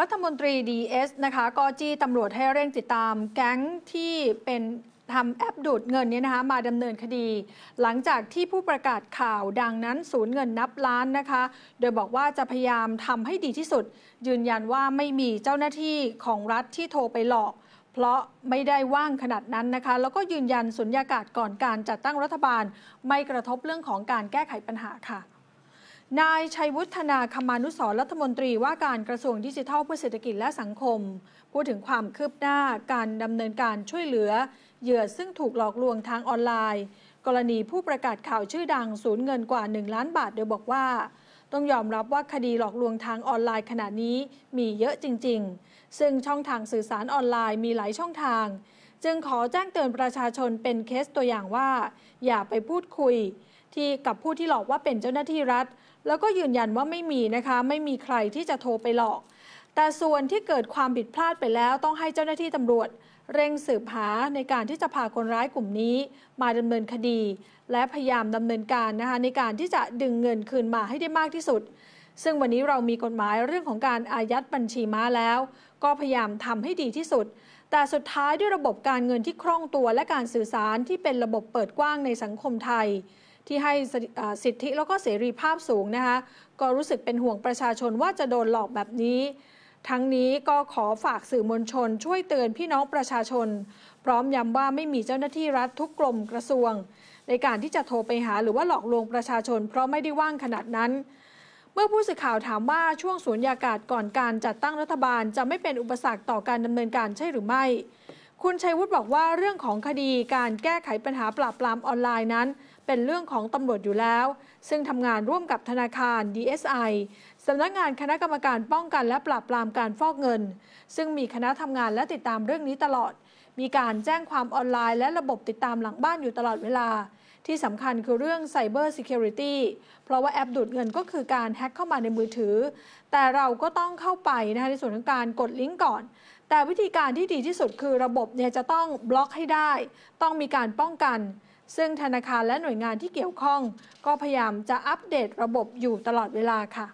รัฐมนตรีดีเอสนะคะก็จี้ตำรวจให้เร่งติดตาม แก๊งที่เป็นทำแอปดูดเงินนี้นะคะ มาดำเนินคดี หลังจากที่ผู้ประกาศข่าวดังนั้นสูญเงินนับล้านนะคะ โดยบอกว่าจะพยายามทำให้ดีที่สุด ยืนยันว่าไม่มีเจ้าหน้าที่ของรัฐที่โทรไปหลอก เพราะไม่ได้ว่างขนาดนั้นนะคะ แล้วก็ยืนยันสุญญากาศก่อนการจัดตั้งรัฐบาลไม่กระทบเรื่องของการแก้ไขปัญหาค่ะนายชัยวุฒนาคมานุสรรัฐมนตรีว่าการกระทรวงดิจิทัลเพื่อเศรษฐกิจและสังคม พูดถึงความคืบหน้าการดำเนินการช่วยเหลือเหยื่อซึ่งถูกหลอกลวงทางออนไลน์ กรณีผู้ประกาศข่าวชื่อดังสูญเงินกว่า 1 ล้านบาทโดยบอกว่า ต้องยอมรับว่าคดีหลอกลวงทางออนไลน์ขณะนี้มีเยอะจริงๆ ซึ่งช่องทางสื่อสารออนไลน์มีหลายช่องทาง จึงขอแจ้งเตือนประชาชนเป็นเคสตัวอย่างว่า อย่าไปพูดคุยที่กับผู้ที่หลอกว่าเป็นเจ้าหน้าที่รัฐ แล้วก็ยืนยันว่าไม่มีนะคะไม่มีใครที่จะโทรไปหลอก แต่ส่วนที่เกิดความผิดพลาดไปแล้วต้องให้เจ้าหน้าที่ตำรวจ เร่งสืบหาในการที่จะพาคนร้ายกลุ่มนี้มาดำเนินคดี และพยายามดำเนินการนะคะในการที่จะดึงเงินคืนมาให้ได้มากที่สุด ซึ่งวันนี้เรามีกฎหมายเรื่องของการอายัดบัญชีม้าแล้ว ก็พยายามทำให้ดีที่สุดแต่สุดท้ายด้วยระบบการเงินที่คล่องตัวและการสื่อสารที่เป็นระบบเปิดกว้างในสังคมไทย ที่ให้สิทธิแล้วก็เสรีภาพสูงนะคะ ก็รู้สึกเป็นห่วงประชาชนว่าจะโดนหลอกแบบนี้ ทั้งนี้ก็ขอฝากสื่อมวลชน ช่วยเตือนพี่น้องประชาชน พร้อมย้ำว่าไม่มีเจ้าหน้าที่รัฐทุกกรมกระทรวง ในการที่จะโทรไปหาหรือว่าหลอกลวงประชาชน เพราะไม่ได้ว่างขนาดนั้นเมื่อผู้สื่อข่าวถามว่า ช่วงสวนยากาศก่อนการจัดตั้งรัฐบาล จะไม่เป็นอุปสรรคต่อการดำเนินการใช่หรือไม่ คุณชัยวุฒิบอกว่าเรื่องของคดีการแก้ไขปัญหาปราบปรามออนไลน์นั้น เป็นเรื่องของตำรวจอยู่แล้ว ซึ่งทำงานร่วมกับธนาคาร DSI สำนักงานคณะกรรมการป้องกันและปราบปรามการฟอกเงิน ซึ่งมีคณะทำงานและติดตามเรื่องนี้ตลอด มีการแจ้งความออนไลน์ และระบบติดตามหลังบ้านอยู่ตลอดเวลาที่สำคัญคือเรื่อง Cyber Security เพราะว่าแอปดูดเงินก็คือการแฮ็กเข้ามาในมือถือ แต่เราก็ต้องเข้าไปนะคะในส่วนของการกดลิงก์ก่อน แต่วิธีการที่ดีที่สุดคือระบบเนี่ยจะต้องบล็อกให้ได้ ต้องมีการป้องกัน ซึ่งธนาคารและหน่วยงานที่เกี่ยวข้อง ก็พยายามจะอัปเดตระบบอยู่ตลอดเวลาค่ะ